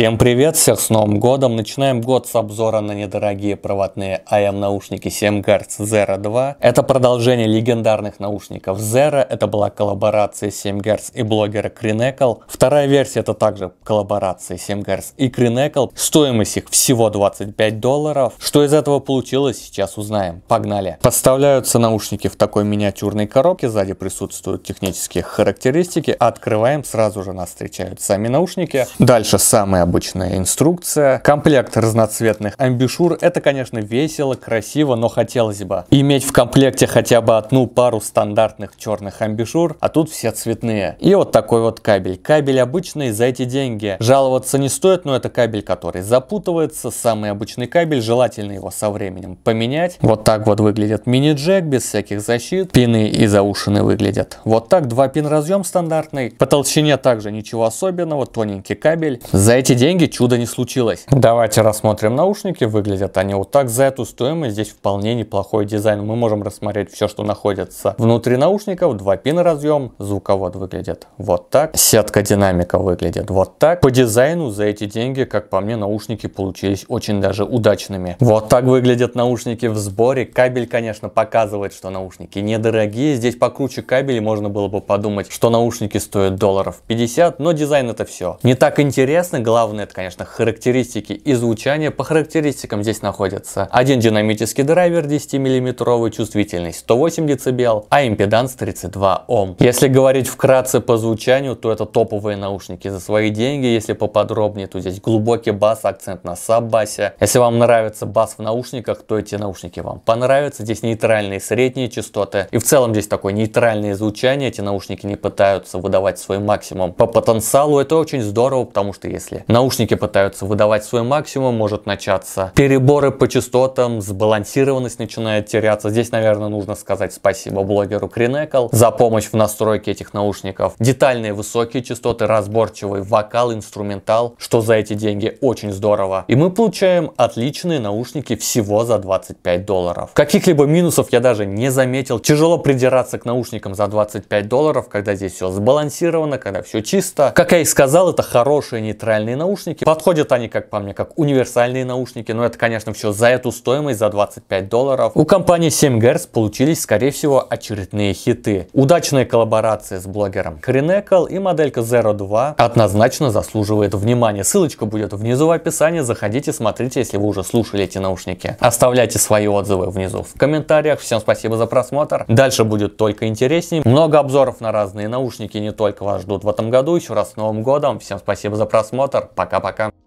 Всем привет, всех с Новым Годом! Начинаем год с обзора на недорогие проводные AM наушники 7 Гц Zero 2. Это продолжение легендарных наушников Zero, это была коллаборация 7 Гц и блогера Кринекл. Вторая версия это также коллаборация 7 Гц и Кринекл. Стоимость их всего 25 долларов. Что из этого получилось, сейчас узнаем. Погнали! Подставляются наушники в такой миниатюрной коробке, сзади присутствуют технические характеристики. Открываем, сразу же нас встречают сами наушники. Дальше самое обычная инструкция. Комплект разноцветных амбишур. Это, конечно, весело, красиво, но хотелось бы иметь в комплекте хотя бы одну пару стандартных черных амбишур, а тут все цветные. И вот такой вот кабель. Кабель обычный, за эти деньги жаловаться не стоит, но это кабель, который запутывается. Самый обычный кабель, желательно его со временем поменять. Вот так вот выглядит мини-джек, без всяких защит. Пины и заушины выглядят. Вот так, два пин разъем стандартный. По толщине также ничего особенного, тоненький кабель. За эти эти деньги чудо не случилось. Давайте рассмотрим наушники. Выглядят они вот так. За эту стоимость здесь вполне неплохой дизайн. Мы можем рассмотреть все, что находится внутри наушников. Два пина разъем. Звуковод выглядит вот так. Сетка динамика выглядит вот так. По дизайну за эти деньги, как по мне, наушники получились очень даже удачными. Вот так выглядят наушники в сборе. Кабель, конечно, показывает, что наушники недорогие. Здесь покруче кабелей можно было бы подумать, что наушники стоят долларов 50, но дизайн это все. Не так интересно, главное главное, это, конечно, характеристики и звучание. По характеристикам здесь находятся один динамический драйвер 10 миллиметровый чувствительность 108 дБ, а импеданс 32 Ом. Если говорить вкратце по звучанию, то это топовые наушники за свои деньги. Если поподробнее, то здесь глубокий бас, акцент на саббасе. Если вам нравится бас в наушниках, то эти наушники вам понравятся. Здесь нейтральные средние частоты. И в целом здесь такое нейтральное звучание. Эти наушники не пытаются выдавать свой максимум по потенциалу. Это очень здорово, потому что если Наушники пытаются выдавать свой максимум, может начаться переборы по частотам, сбалансированность начинает теряться. Здесь, наверное, нужно сказать спасибо блогеру Кринекл за помощь в настройке этих наушников. Детальные высокие частоты, разборчивый вокал, инструментал, что за эти деньги очень здорово. И мы получаем отличные наушники всего за 25 долларов. Каких-либо минусов я даже не заметил. Тяжело придираться к наушникам за 25 долларов, когда здесь все сбалансировано, когда все чисто. Как я и сказал, это хорошие нейтральные наушники. Подходят они, как по мне, как универсальные наушники, но это, конечно, все за эту стоимость, за 25 долларов. У компании 7 Гц получились, скорее всего, очередные хиты. Удачная коллаборация с блогером Кринекл и моделька Zero 2 однозначно заслуживает внимания. Ссылочка будет внизу в описании, заходите, смотрите, если вы уже слушали эти наушники. Оставляйте свои отзывы внизу в комментариях. Всем спасибо за просмотр. Дальше будет только интереснее. Много обзоров на разные наушники не только вас ждут в этом году. Еще раз с Новым годом. Всем спасибо за просмотр. Пока-пока.